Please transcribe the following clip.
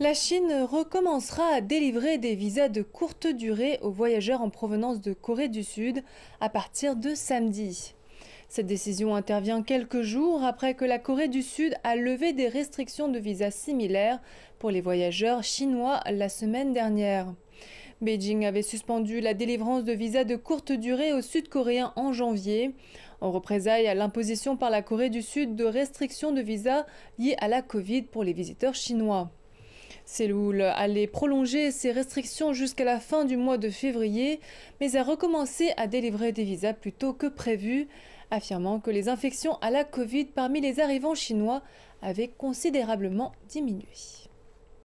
La Chine recommencera à délivrer des visas de courte durée aux voyageurs en provenance de Corée du Sud à partir de samedi. Cette décision intervient quelques jours après que la Corée du Sud a levé des restrictions de visas similaires pour les voyageurs chinois la semaine dernière. Beijing avait suspendu la délivrance de visas de courte durée aux Sud-Coréens en janvier, en représailles à l'imposition par la Corée du Sud de restrictions de visas liées à la Covid pour les visiteurs chinois. Seloul allait prolonger ses restrictions jusqu'à la fin du mois de février, mais a recommencé à délivrer des visas plus tôt que prévu, affirmant que les infections à la Covid parmi les arrivants chinois avaient considérablement diminué.